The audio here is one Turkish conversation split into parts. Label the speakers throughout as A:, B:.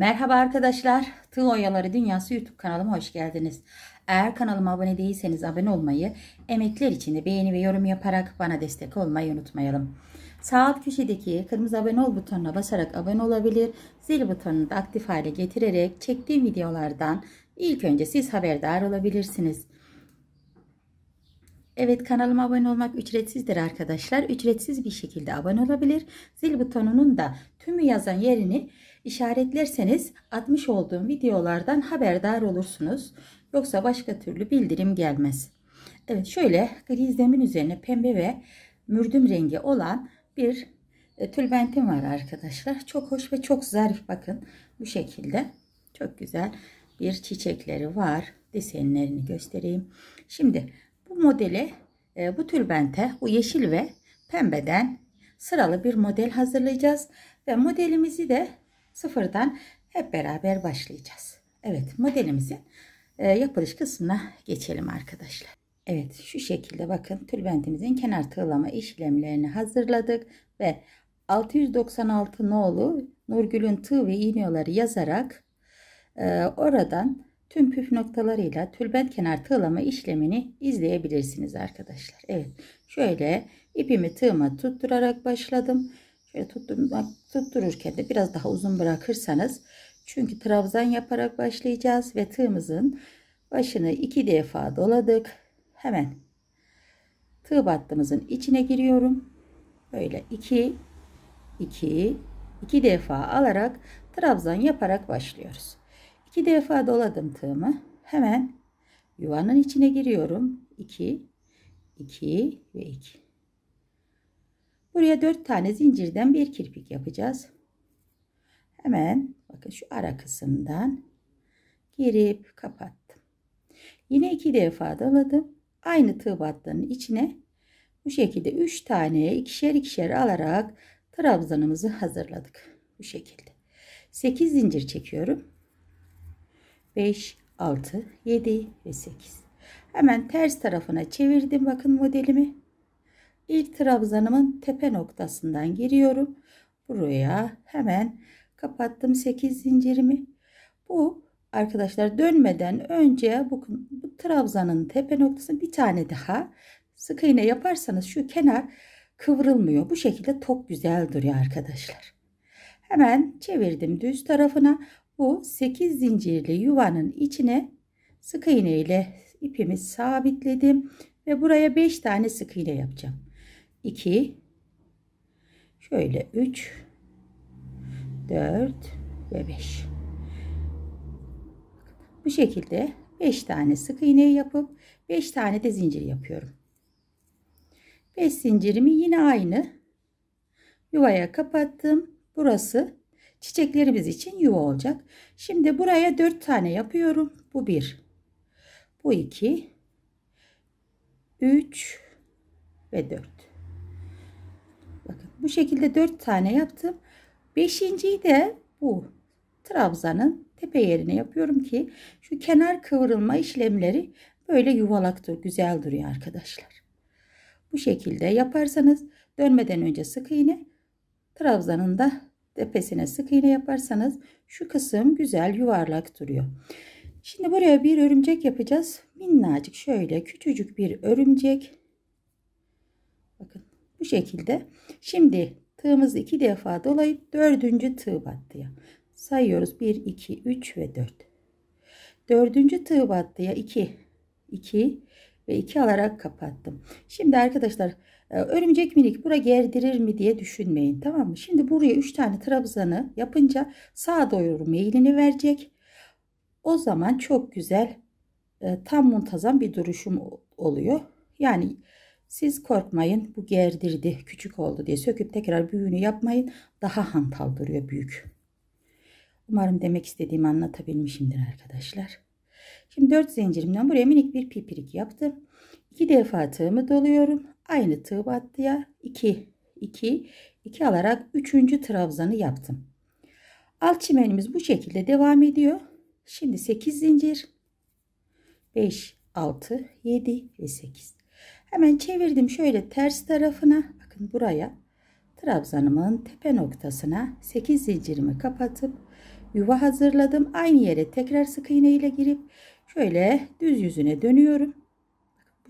A: Merhaba arkadaşlar. Tığ Oyaları Dünyası YouTube kanalıma hoş geldiniz. Eğer kanalıma abone değilseniz abone olmayı, emekler için de beğeni ve yorum yaparak bana destek olmayı unutmayalım. Sağ alt köşedeki kırmızı abone ol butonuna basarak abone olabilir, zil butonunu da aktif hale getirerek çektiğim videolardan ilk önce siz haberdar olabilirsiniz. Evet kanalıma abone olmak ücretsizdir arkadaşlar. Ücretsiz bir şekilde abone olabilir. Zil butonunun da tümü yazan yerini işaretlerseniz atmış olduğum videolardan haberdar olursunuz. Yoksa başka türlü bildirim gelmez. Evet şöyle gri zemin üzerine pembe ve mürdüm rengi olan bir e, tülbentim var arkadaşlar. Çok hoş ve çok zarif bakın bu şekilde. Çok güzel bir çiçekleri var. Desenlerini göstereyim. Şimdi bu modeli e, bu tülbente bu yeşil ve pembeden sıralı bir model hazırlayacağız. Ve modelimizi de sıfırdan hep beraber başlayacağız. Evet modelimizin e, yapılış kısmına geçelim arkadaşlar. Evet şu şekilde bakın tülbentimizin kenar tığlama işlemlerini hazırladık ve 696 nolu Nurgül'ün tığ ve iğneleri yazarak e, oradan tüm püf noktalarıyla tülbent kenar tığlama işlemini izleyebilirsiniz arkadaşlar. Evet şöyle ipimi tığıma tutturarak başladım. Şöyle tutturmak, tuttururken de biraz daha uzun bırakırsanız çünkü trabzan yaparak başlayacağız ve tığımızın başını iki defa doladık. Hemen tığ battımızın içine giriyorum. Böyle iki iki iki defa alarak trabzan yaparak başlıyoruz. İki defa doladım tığımı. Hemen yuvanın içine giriyorum. 2, 2 ve 2. Buraya 4 tane zincirden bir kirpik yapacağız. Hemen bakın şu ara kısımdan girip kapattım. Yine iki defa doladım. Aynı tığ battığının içine bu şekilde 3 tane ikişer ikişer alarak trabzanımızı hazırladık. Bu şekilde. 8 zincir çekiyorum. 5, 6, 7 ve 8. Hemen ters tarafına çevirdim bakın modelimi. İlk trabzanımın tepe noktasından giriyorum. Buraya hemen kapattım 8 zincirimi. Bu arkadaşlar dönmeden önce bu, bu trabzanın tepe noktasını bir tane daha sık iğne yaparsanız şu kenar kıvrılmıyor. Bu şekilde tok güzel duruyor arkadaşlar. Hemen çevirdim düz tarafına. Bu 8 zincirli yuvanın içine sık iğne ile ipimi sabitledim ve buraya 5 tane sık iğne yapacağım. 2 şöyle 3 4 ve 5 bu şekilde 5 tane sık iğne yapıp 5 tane de zincir yapıyorum. 5 zincirimi yine aynı yuvaya kapattım. Burası Çiçeklerimiz için yuva olacak. Şimdi buraya 4 tane yapıyorum. Bu 1. Bu 2. 3 ve 4. Bakın bu şekilde 4 tane yaptım. 5.yi de bu trabzanın tepe yerine yapıyorum ki şu kenar kıvrılma işlemleri böyle yuvalaktır, güzel duruyor arkadaşlar. Bu şekilde yaparsanız dönmeden önce sık iğne trabzanın da tepesine sık iğne yaparsanız şu kısım güzel yuvarlak duruyor. Şimdi buraya bir örümcek yapacağız. Minnacık şöyle küçücük bir örümcek. Bakın bu şekilde. Şimdi tığımızı iki defa dolayıp dördüncü tığ battıya sayıyoruz. 1, 2, 3 ve 4. Dördüncü tığ battıya 2, 2 ve 2 alarak kapattım. Şimdi arkadaşlar ee, örümcek minik bura gerdirir mi diye düşünmeyin tamam mı? Şimdi buraya 3 tane trabzanı yapınca sağa doğru meyilini verecek. O zaman çok güzel e, tam muntazam bir duruşum oluyor. Yani siz korkmayın bu gerdirdi küçük oldu diye söküp tekrar büyüğünü yapmayın. Daha hantal duruyor büyük. Umarım demek istediğimi anlatabilmişimdir arkadaşlar. Şimdi 4 zincirimden buraya minik bir pipirik yaptım. 2 defa tığımı doluyorum. Aynı tığ battıya 2 2 2 alarak 3. trabzanı yaptım. Alt çimenimiz bu şekilde devam ediyor. Şimdi 8 zincir 5 6 7 ve 8. Hemen çevirdim şöyle ters tarafına. Bakın buraya trabzanımın tepe noktasına 8 zincirimi kapatıp yuva hazırladım. Aynı yere tekrar sık iğne ile girip şöyle düz yüzüne dönüyorum.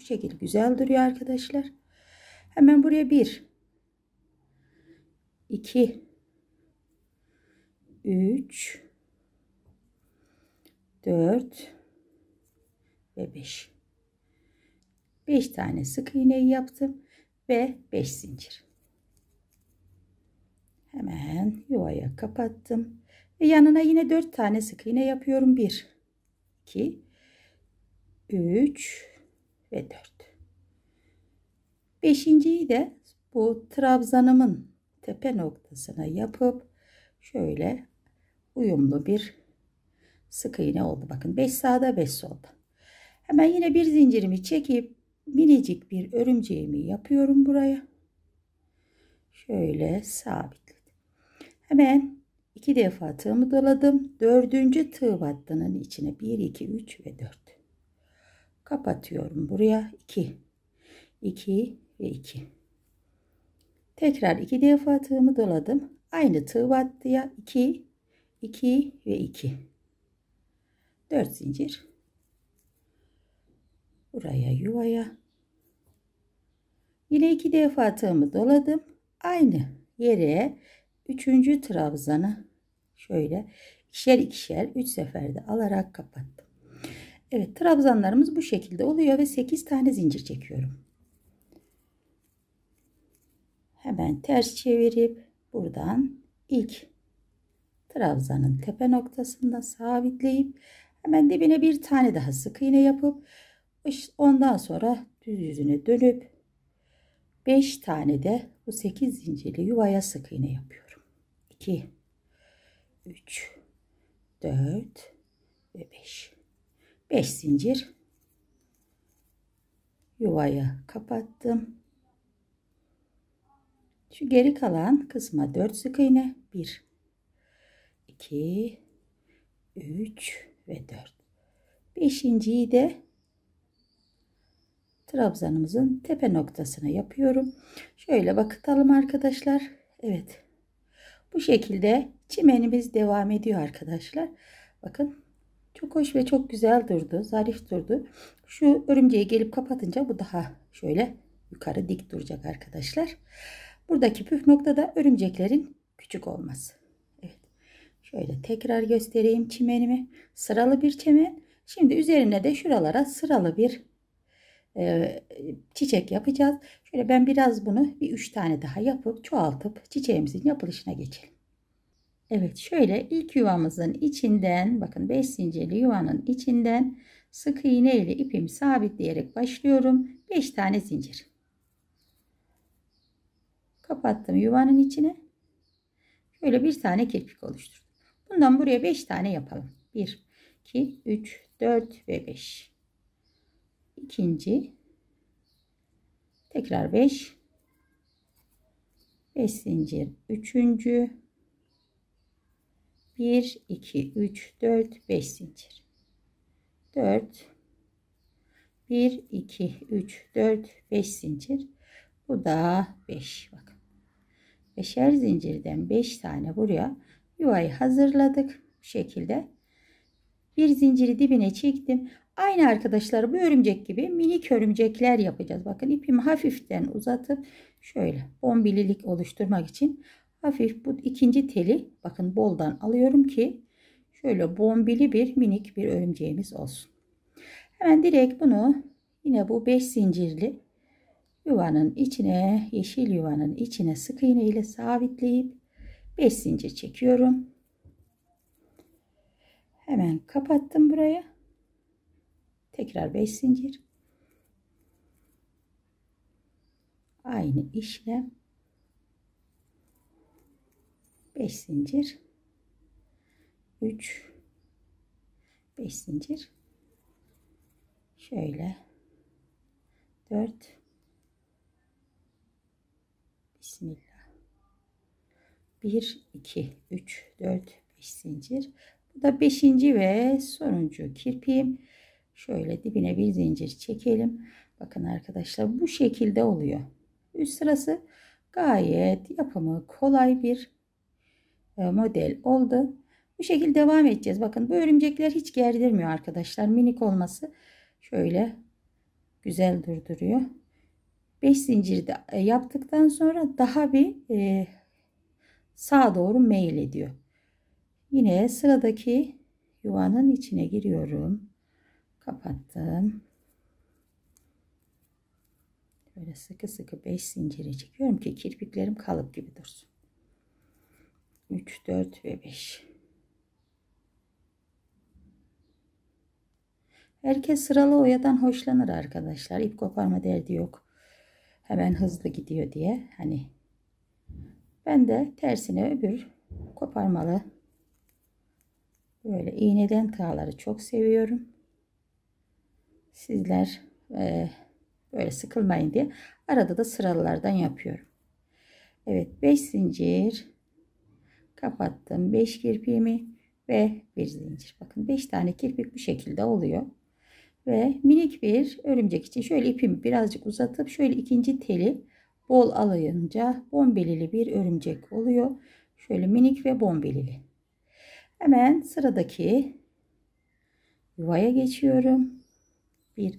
A: Bu şekil güzel duruyor arkadaşlar. Hemen buraya 1 2 3 4 ve 5 5 tane sık iğneyi yaptım ve 5 zincir hemen yuvaya kapattım ve yanına yine 4 tane sık iğne yapıyorum 1 2 3 ve 4. Beşinciyi de bu trabzanımın tepe noktasına yapıp şöyle uyumlu bir sık iğne oldu. Bakın 5 sağda 5 solda. Hemen yine bir zincirimi çekip minicik bir örümceğimi yapıyorum buraya. Şöyle sabitledim. Hemen iki defa tığımı doladım. Dördüncü tığ battının içine 1, 2, 3 ve 4 kapatıyorum buraya 2 2 ve 2 tekrar 2 defa tığımı doladım aynı tığ battıya 2 2 ve 2 4 zincir buraya yuvaya yine 2 defa tığımı doladım aynı yere 3. trabzanı şöyle ikişer ikişer 3 seferde alarak kapattım Evet trabzanlarımız bu şekilde oluyor ve 8 tane zincir çekiyorum. Hemen ters çevirip buradan ilk trabzanın tepe noktasında sabitleyip hemen dibine bir tane daha sık iğne yapıp ondan sonra düz yüzüne dönüp 5 tane de bu 8 zincirli yuvaya sık iğne yapıyorum. 2 3 4 ve 5 5 zincir yuvaya kapattım. Şu geri kalan kısma 4 sık iğne 1 2 3 ve 4. 5.'yi de trabzanımızın tepe noktasına yapıyorum. Şöyle bakıtalım arkadaşlar. Evet. Bu şekilde çimenimiz devam ediyor arkadaşlar. Bakın çok hoş ve çok güzel durdu. Zarif durdu. Şu örümceği gelip kapatınca bu daha şöyle yukarı dik duracak arkadaşlar. Buradaki püf nokta da örümceklerin küçük olması. Evet. Şöyle tekrar göstereyim çimenimi. Sıralı bir çimen. Şimdi üzerine de şuralara sıralı bir e, çiçek yapacağız. Şöyle ben biraz bunu bir üç tane daha yapıp çoğaltıp çiçeğimizin yapılışına geçelim. Evet şöyle ilk yuvamızın içinden bakın 5 zincirli yuvanın içinden sık iğne ile ipimi sabitleyerek başlıyorum. 5 tane zincir. Kapattım yuvanın içine. Şöyle bir tane kirpik oluşturdum. Bundan buraya 5 tane yapalım. 1, 2, 3, 4 ve 5. İkinci. Tekrar 5. 5 zincir. Üçüncü. 1 2 3 4 5 zincir 4 1 2 3 4 5 zincir bu da 5 bak 5'er zincirden 5 tane buraya yuvayı hazırladık bu şekilde bir zinciri dibine çektim aynı arkadaşlar bu örümcek gibi minik örümcekler yapacağız bakın ipimi hafiften uzatıp şöyle bombililik oluşturmak için hafif bu ikinci teli bakın boldan alıyorum ki şöyle bombili bir minik bir örümceğimiz olsun. Hemen direkt bunu yine bu 5 zincirli yuvanın içine yeşil yuvanın içine sık iğne ile sabitleyip 5 zincir çekiyorum. Hemen kapattım buraya. Tekrar 5 zincir. Aynı işlem. 5 zincir 3 5 zincir şöyle 4 Bismillah 1 2 3 4 5 zincir bu da 5. ve sonuncu kirpiğim şöyle dibine bir zincir çekelim bakın arkadaşlar bu şekilde oluyor üst sırası gayet yapımı kolay bir e, model oldu. Bu şekilde devam edeceğiz. Bakın bu örümcekler hiç gerdirmiyor arkadaşlar. Minik olması şöyle güzel durduruyor. 5 zinciri de e, yaptıktan sonra daha bir e, sağa doğru meyil ediyor. Yine sıradaki yuvanın içine giriyorum. Kapattım. Böyle sıkı sıkı 5 zinciri çekiyorum ki kirpiklerim kalıp gibi dursun. 3, 4 ve 5. Herkes sıralı oyadan hoşlanır arkadaşlar. İp koparma derdi yok. Hemen hızlı gidiyor diye. Hani ben de tersine öbür koparmalı böyle iğneden tağları çok seviyorum. Sizler e, böyle sıkılmayın diye arada da sıralardan yapıyorum. Evet 5 zincir kapattım 5 kirpiğimi ve bir zincir bakın 5 tane kirpik bu şekilde oluyor ve minik bir örümcek için şöyle ipimi birazcık uzatıp şöyle ikinci teli bol alayınca bombelili bir örümcek oluyor şöyle minik ve bombelili hemen sıradaki yuvaya geçiyorum 1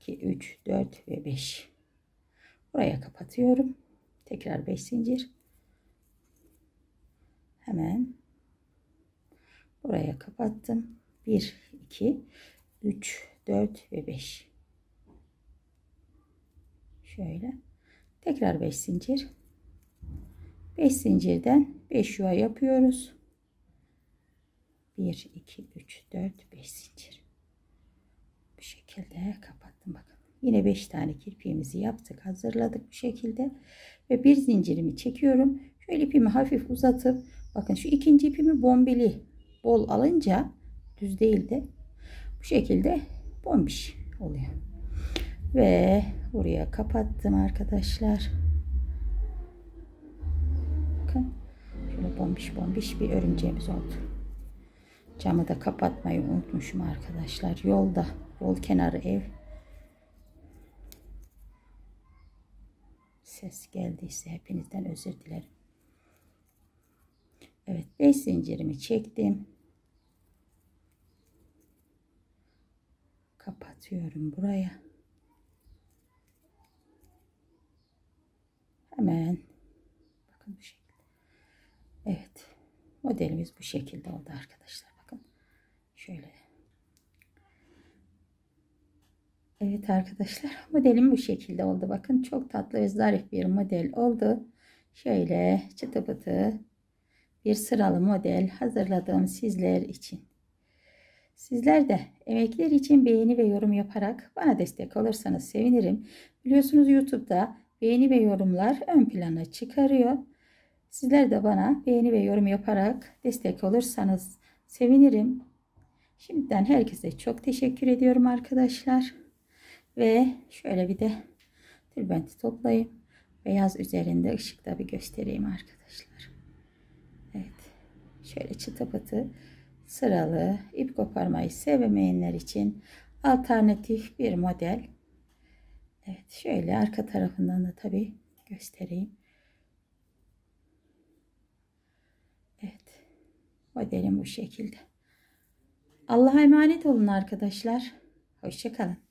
A: 2 3 4 ve 5 buraya kapatıyorum tekrar 5 zincir hemen buraya kapattım. 1, 2, 3, 4 ve 5. Şöyle. Tekrar 5 zincir. 5 zincirden 5 yuva yapıyoruz. 1, 2, 3, 4, 5 zincir. Bu şekilde kapattım. Bakın yine 5 tane kirpiğimizi yaptık. Hazırladık bu şekilde. Ve bir zincirimi çekiyorum. Şöyle ipimi hafif uzatıp Bakın şu ikinci ipimi bombeli bol alınca düz değil de bu şekilde bombiş oluyor. Ve buraya kapattım arkadaşlar. Bakın şöyle bombiş bombiş bir örümceğimiz oldu. Camı da kapatmayı unutmuşum arkadaşlar. Yolda, yol kenarı ev. Ses geldiyse hepinizden özür dilerim. Evet 5 zincirimi çektim. Kapatıyorum buraya. Hemen bakın bu şekilde. Evet. Modelimiz bu şekilde oldu arkadaşlar. Bakın şöyle. Evet arkadaşlar modelim bu şekilde oldu. Bakın çok tatlı ve zarif bir model oldu. Şöyle çıtı pıtı bir sıralı model hazırladım sizler için. Sizler de emekler için beğeni ve yorum yaparak bana destek olursanız sevinirim. Biliyorsunuz YouTube'da beğeni ve yorumlar ön plana çıkarıyor. Sizler de bana beğeni ve yorum yaparak destek olursanız sevinirim. Şimdiden herkese çok teşekkür ediyorum arkadaşlar. Ve şöyle bir de tülbenti toplayayım. Beyaz üzerinde ışıkta bir göstereyim arkadaşlar şöyle çıtı pıtı sıralı ip koparmayı sevmeyenler için alternatif bir model. Evet şöyle arka tarafından da tabi göstereyim. Evet modelim bu şekilde. Allah'a emanet olun arkadaşlar. Hoşçakalın.